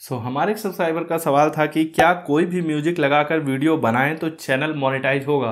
सो so, हमारे एक subscriber का सवाल था कि क्या कोई भी म्यूजिक लगाकर वीडियो बनाएं तो चैनल मोनेटाइज होगा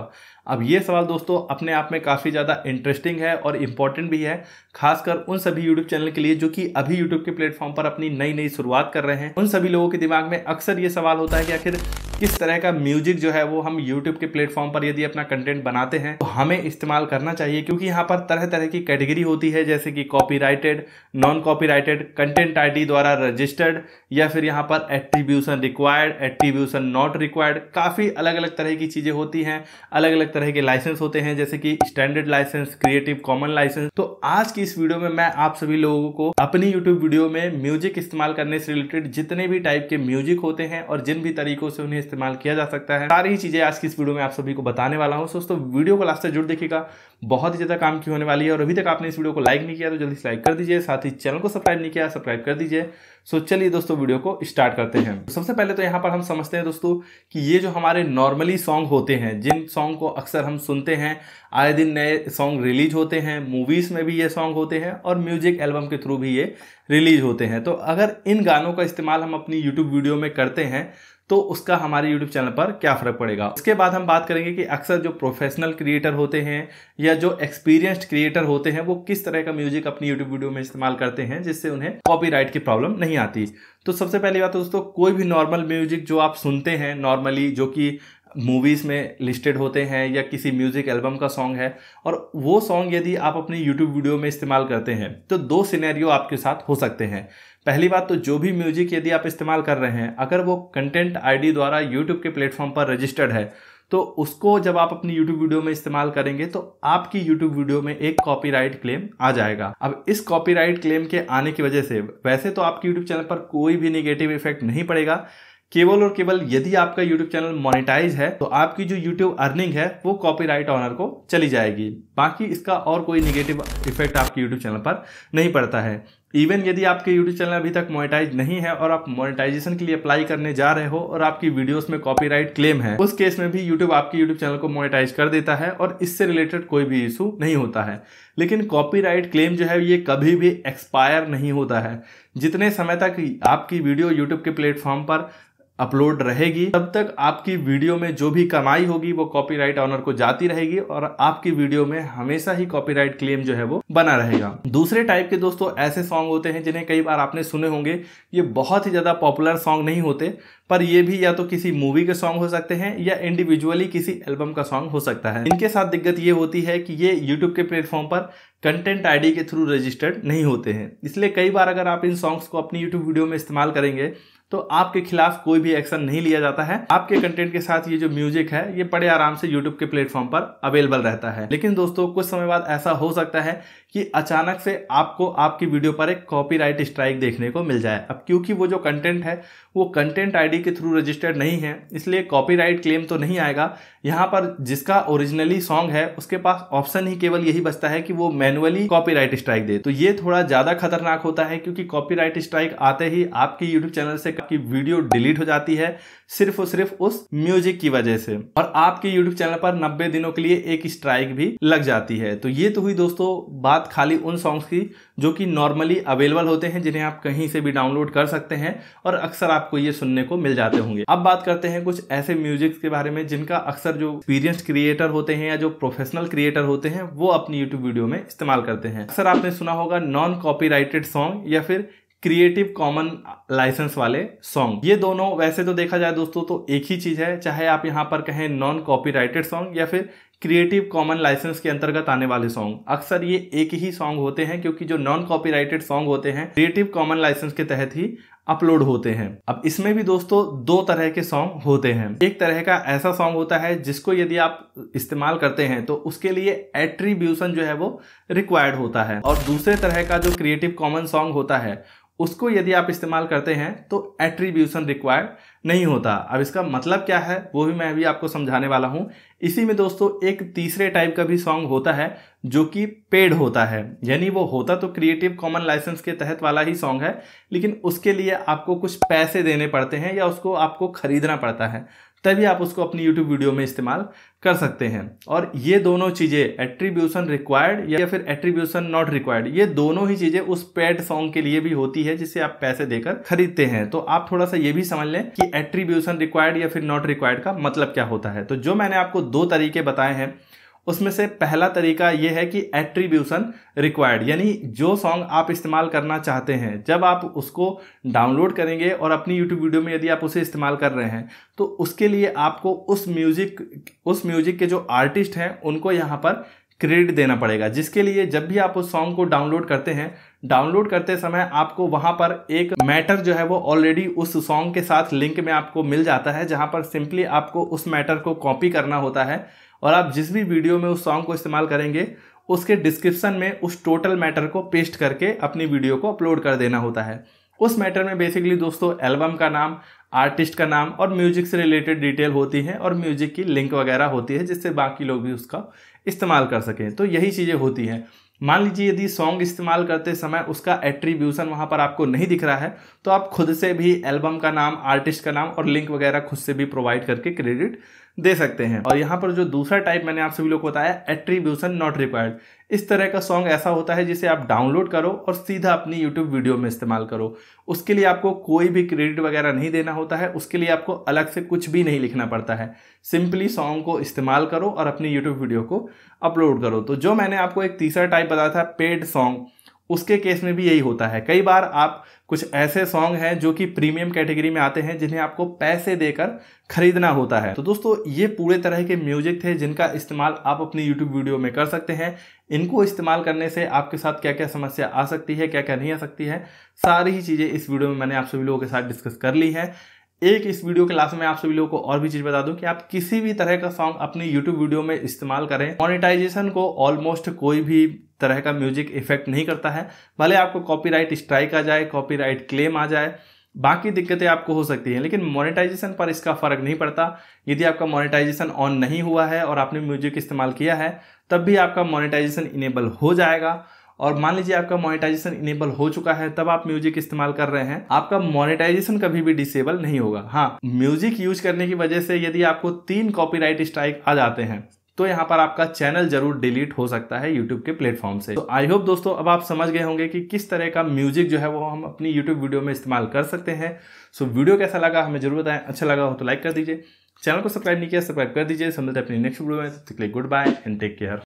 अब ये सवाल दोस्तों अपने आप में काफ़ी ज़्यादा इंटरेस्टिंग है और इम्पॉर्टेंट भी है खासकर उन सभी यूट्यूब चैनल के लिए जो कि अभी यूट्यूब के प्लेटफॉर्म पर अपनी नई नई शुरुआत कर रहे हैं उन सभी लोगों के दिमाग में अक्सर ये सवाल होता है कि आखिर किस तरह का म्यूजिक जो है वो हम यूट्यूब के प्लेटफॉर्म पर यदि अपना कंटेंट बनाते हैं तो हमें इस्तेमाल करना चाहिए क्योंकि यहाँ पर तरह तरह की कैटेगरी होती है जैसे कि copyrighted non copyrighted content ID द्वारा रजिस्टर्ड या फिर यहाँ पर attribution required attribution not required काफ़ी अलग अलग तरह की चीज़ें होती हैं अलग अलग तरह के लाइसेंस होते हैं जैसे कि standard licence creative common licence तो आज की इस वीडियो में मैं आप सभी लोगों को अपनी यूट्यूब वीडियो में म्यूजिक इस्तेमाल करने से रिलेटेड जितने भी टाइप के म्यूजिक होते हैं और जिन भी तरीकों से उन्हें इस्तेमाल किया जा सकता है सारी ही चीज़ें आज की इस वीडियो में आप सभी को बताने वाला हूँ दोस्तों वीडियो को लास्ट से जुड़ देखेगा बहुत ही ज़्यादा काम की होने वाली है और अभी तक आपने इस वीडियो को लाइक नहीं किया तो जल्दी से लाइक कर दीजिए साथ ही चैनल को सब्सक्राइब नहीं किया सब्सक्राइब कर दीजिए सो चलिए दोस्तों वीडियो को स्टार्ट करते हैं सबसे पहले तो यहाँ पर हम समझते हैं दोस्तों कि ये जो हमारे नॉर्मली सॉन्ग होते हैं जिन सॉन्ग को अक्सर हम सुनते हैं आए दिन नए सॉन्ग रिलीज होते हैं मूवीज़ में भी ये सॉन्ग होते हैं और म्यूजिक एल्बम के थ्रू भी ये रिलीज होते हैं तो अगर इन गानों का इस्तेमाल हम अपनी यूट्यूब वीडियो में करते हैं तो उसका हमारे YouTube चैनल पर क्या फ़र्क पड़ेगा उसके बाद हम बात करेंगे कि अक्सर जो प्रोफेशनल क्रिएटर होते हैं या जो एक्सपीरियंस्ड क्रिएटर होते हैं वो किस तरह का म्यूजिक अपनी यूट्यूब वीडियो में इस्तेमाल करते हैं जिससे उन्हें कॉपी की प्रॉब्लम नहीं आती तो सबसे पहली बात तो दोस्तों कोई भी नॉर्मल म्यूजिक जो आप सुनते हैं नॉर्मली जो कि मूवीज़ में लिस्टेड होते हैं या किसी म्यूज़िक एल्बम का सॉन्ग है और वो सॉन्ग यदि आप अपनी यूट्यूब वीडियो में इस्तेमाल करते हैं तो दो सिनेरियो आपके साथ हो सकते हैं पहली बात तो जो भी म्यूज़िक यदि आप इस्तेमाल कर रहे हैं अगर वो कंटेंट आईडी द्वारा यूट्यूब के प्लेटफॉर्म पर रजिस्टर्ड है तो उसको जब आप अपनी YouTube वीडियो में इस्तेमाल करेंगे तो आपकी YouTube वीडियो में एक कॉपीराइट क्लेम आ जाएगा अब इस कॉपीराइट क्लेम के आने की वजह से वैसे तो आपके YouTube चैनल पर कोई भी निगेटिव इफेक्ट नहीं पड़ेगा केवल और केवल यदि आपका YouTube चैनल मोनेटाइज है तो आपकी जो YouTube अर्निंग है वो कॉपीराइट ऑनर को चली जाएगी बाकी इसका और कोई निगेटिव इफेक्ट आपके YouTube चैनल पर नहीं पड़ता है इवन यदि आपके YouTube चैनल अभी तक मोनेटाइज नहीं है और आप मोनेटाइजेशन के लिए अप्लाई करने जा रहे हो और आपकी वीडियोस में कॉपीराइट क्लेम है उस केस में भी YouTube आपके YouTube चैनल को मोनेटाइज कर देता है और इससे रिलेटेड कोई भी इशू नहीं होता है लेकिन कॉपीराइट क्लेम जो है ये कभी भी एक्सपायर नहीं होता है जितने समय तक आपकी वीडियो यूट्यूब के प्लेटफॉर्म पर अपलोड रहेगी तब तक आपकी वीडियो में जो भी कमाई होगी वो कॉपीराइट ऑनर को जाती रहेगी और आपकी वीडियो में हमेशा ही कॉपीराइट क्लेम जो है वो बना रहेगा दूसरे टाइप के दोस्तों ऐसे सॉन्ग होते हैं जिन्हें कई बार आपने सुने होंगे ये बहुत ही ज़्यादा पॉपुलर सॉन्ग नहीं होते पर ये भी या तो किसी मूवी के सॉन्ग हो सकते हैं या इंडिविजुअली किसी एल्बम का सॉन्ग हो सकता है इनके साथ दिक्कत ये होती है कि ये यूट्यूब के प्लेटफॉर्म पर कंटेंट आईडी के थ्रू रजिस्टर्ड नहीं होते हैं इसलिए कई बार अगर आप इन सॉन्ग्स को अपनी यूट्यूब वीडियो में इस्तेमाल करेंगे तो आपके खिलाफ कोई भी एक्शन नहीं लिया जाता है आपके कंटेंट के साथ ये जो म्यूजिक है ये बड़े आराम से यूट्यूब के प्लेटफॉर्म पर अवेलेबल रहता है लेकिन दोस्तों कुछ समय बाद ऐसा हो सकता है कि अचानक से आपको आपकी वीडियो पर एक कॉपीराइट स्ट्राइक देखने को मिल जाए अब क्योंकि वो जो कंटेंट है वो कंटेंट आईडी के थ्रू रजिस्टर्ड नहीं है इसलिए कॉपी क्लेम तो नहीं आएगा यहाँ पर जिसका ओरिजिनली सॉन्ग है उसके पास ऑप्शन ही केवल यही बचता है कि वो मैनुअली कॉपी स्ट्राइक दे तो ये थोड़ा ज्यादा खतरनाक होता है क्योंकि कॉपी स्ट्राइक आते ही आपके यूट्यूब चैनल से आपकी वीडियो डिलीट हो जाती है सिर्फ और सिर्फ उस म्यूजिक की वजह से और आपके यूट्यूब चैनल पर नब्बे दिनों के लिए एक स्ट्राइक भी लग जाती है तो ये तो हुई दोस्तों बात खाली उन सॉन्ग्स की जो कि नॉर्मली अवेलेबल होते हैं जिन्हें आप कहीं से भी डाउनलोड कर सकते हैं और अक्सर आपको ये सुनने को मिल जाते होंगे अब बात करते हैं कुछ ऐसे म्यूजिक के बारे में जिनका अक्सर जो एक्सपीरियंस क्रिएटर होते हैं या जो प्रोफेशनल क्रिएटर होते हैं वो अपनी यूट्यूब वीडियो में इस्तेमाल करते हैं अक्सर आपने सुना होगा नॉन कॉपी सॉन्ग या फिर क्रिएटिव कॉमन लाइसेंस वाले सॉन्ग ये दोनों वैसे तो देखा जाए दोस्तों तो एक ही चीज है चाहे आप यहां पर कहें नॉन कॉपीराइटेड सॉन्ग या फिर क्रिएटिव कॉमन लाइसेंस के अंतर्गत आने वाले सॉन्ग अक्सर ये एक ही सॉन्ग होते हैं क्योंकि जो नॉन कॉपीराइटेड सॉन्ग होते हैं क्रिएटिव कॉमन लाइसेंस के तहत ही अपलोड होते हैं अब इसमें भी दोस्तों दो तरह के सॉन्ग होते हैं एक तरह का ऐसा सॉन्ग होता है जिसको यदि आप इस्तेमाल करते हैं तो उसके लिए एट्रीब्यूशन जो है वो रिक्वायर्ड होता है और दूसरे तरह का जो क्रिएटिव कॉमन सॉन्ग होता है उसको यदि आप इस्तेमाल करते हैं तो एट्रीब्यूशन रिक्वायर्ड नहीं होता अब इसका मतलब क्या है वो भी मैं अभी आपको समझाने वाला हूँ इसी में दोस्तों एक तीसरे टाइप का भी सॉन्ग होता है जो कि पेड होता है यानी वो होता तो क्रिएटिव कॉमन लाइसेंस के तहत वाला ही सॉन्ग है लेकिन उसके लिए आपको कुछ पैसे देने पड़ते हैं या उसको आपको खरीदना पड़ता है तभी आप उसको अपनी YouTube वीडियो में इस्तेमाल कर सकते हैं और ये दोनों चीज़ें एट्रीब्यूशन रिक्वायर्ड या फिर एट्रीब्यूशन नॉट रिक्वायर्ड ये दोनों ही चीज़ें उस पेड सॉन्ग के लिए भी होती है जिसे आप पैसे देकर खरीदते हैं तो आप थोड़ा सा ये भी समझ लें कि एट्रीब्यूशन रिक्वायर्ड या फिर नॉट रिक्वायर्ड का मतलब क्या होता है तो जो मैंने आपको दो तरीके बताए हैं उसमें से पहला तरीका ये है कि एट्रीब्यूशन रिक्वायर्ड यानी जो सॉन्ग आप इस्तेमाल करना चाहते हैं जब आप उसको डाउनलोड करेंगे और अपनी यूट्यूब वीडियो में यदि आप उसे इस्तेमाल कर रहे हैं तो उसके लिए आपको उस म्यूज़िक उस म्यूज़िक के जो आर्टिस्ट हैं उनको यहाँ पर क्रेडिट देना पड़ेगा जिसके लिए जब भी आप उस सॉन्ग को डाउनलोड करते हैं डाउनलोड करते समय आपको वहां पर एक मैटर जो है वो ऑलरेडी उस सॉन्ग के साथ लिंक में आपको मिल जाता है जहां पर सिंपली आपको उस मैटर को कॉपी करना होता है और आप जिस भी वीडियो में उस सॉन्ग को इस्तेमाल करेंगे उसके डिस्क्रिप्शन में उस टोटल मैटर को पेस्ट करके अपनी वीडियो को अपलोड कर देना होता है उस मैटर में बेसिकली दोस्तों एल्बम का नाम आर्टिस्ट का नाम और म्यूजिक से रिलेटेड डिटेल होती है और म्यूजिक की लिंक वगैरह होती है जिससे बाकी लोग भी उसका इस्तेमाल कर सकें तो यही चीज़ें होती हैं मान लीजिए यदि सॉन्ग इस्तेमाल करते समय उसका एट्रीब्यूशन वहाँ पर आपको नहीं दिख रहा है तो आप खुद से भी एल्बम का नाम आर्टिस्ट का नाम और लिंक वगैरह खुद से भी प्रोवाइड करके क्रेडिट दे सकते हैं और यहाँ पर जो दूसरा टाइप मैंने आप सभी लोग को बताया एट्रीब्यूशन नॉट रिक्वायर्ड इस तरह का सॉन्ग ऐसा होता है जिसे आप डाउनलोड करो और सीधा अपनी यूट्यूब वीडियो में इस्तेमाल करो उसके लिए आपको कोई भी क्रेडिट वगैरह नहीं देना होता है उसके लिए आपको अलग से कुछ भी नहीं लिखना पड़ता है सिंपली सॉन्ग को इस्तेमाल करो और अपनी यूट्यूब वीडियो को अपलोड करो तो जो मैंने आपको एक तीसरा टाइप बताया था पेड सॉन्ग उसके केस में भी यही होता है कई बार आप कुछ ऐसे सॉन्ग हैं जो कि प्रीमियम कैटेगरी में आते हैं जिन्हें आपको पैसे देकर खरीदना होता है तो दोस्तों ये पूरे तरह के म्यूजिक थे जिनका इस्तेमाल आप अपनी यूट्यूब वीडियो में कर सकते हैं इनको इस्तेमाल करने से आपके साथ क्या क्या समस्या आ सकती है क्या क्या नहीं आ सकती है सारी ही चीज़ें इस वीडियो में मैंने आप सभी लोगों के साथ डिस्कस कर ली है एक इस वीडियो के लास्ट में आप सभी लोगों को और भी चीज़ बता दूं कि आप किसी भी तरह का सॉन्ग अपनी YouTube वीडियो में इस्तेमाल करें मोनेटाइजेशन को ऑलमोस्ट कोई भी तरह का म्यूजिक इफेक्ट नहीं करता है भले आपको कॉपीराइट स्ट्राइक आ जाए कॉपीराइट क्लेम आ जाए बाकी दिक्कतें आपको हो सकती हैं लेकिन मोनेटाइजेशन पर इसका फ़र्क नहीं पड़ता यदि आपका मोनेटाइजेशन ऑन नहीं हुआ है और आपने म्यूजिक इस्तेमाल किया है तब भी आपका मोनेटाइजेशन इनेबल हो जाएगा और मान लीजिए आपका मोनेटाइजेशन इनेबल हो चुका है तब आप म्यूजिक इस्तेमाल कर रहे हैं आपका मोनेटाइजेशन कभी भी डिसेबल नहीं होगा हाँ म्यूजिक यूज करने की वजह से यदि आपको तीन कॉपीराइट स्ट्राइक आ जाते हैं तो यहाँ पर आपका चैनल जरूर डिलीट हो सकता है यूट्यूब के प्लेटफॉर्म से तो आई होप दोस्तों अब आप समझ गए होंगे कि किस तरह का म्यूजिक जो है वो हम अपनी यूट्यूब वीडियो में इस्तेमाल कर सकते हैं सो so, वीडियो कैसा लगा हमें जरूर बताएं अच्छा लगा हो तो लाइक कर दीजिए चैनल को सब्सक्राइब नहीं किया सब्सक्राइब कर दीजिए समझते अपनी नेक्स्ट वीडियो में तो goodbye and take care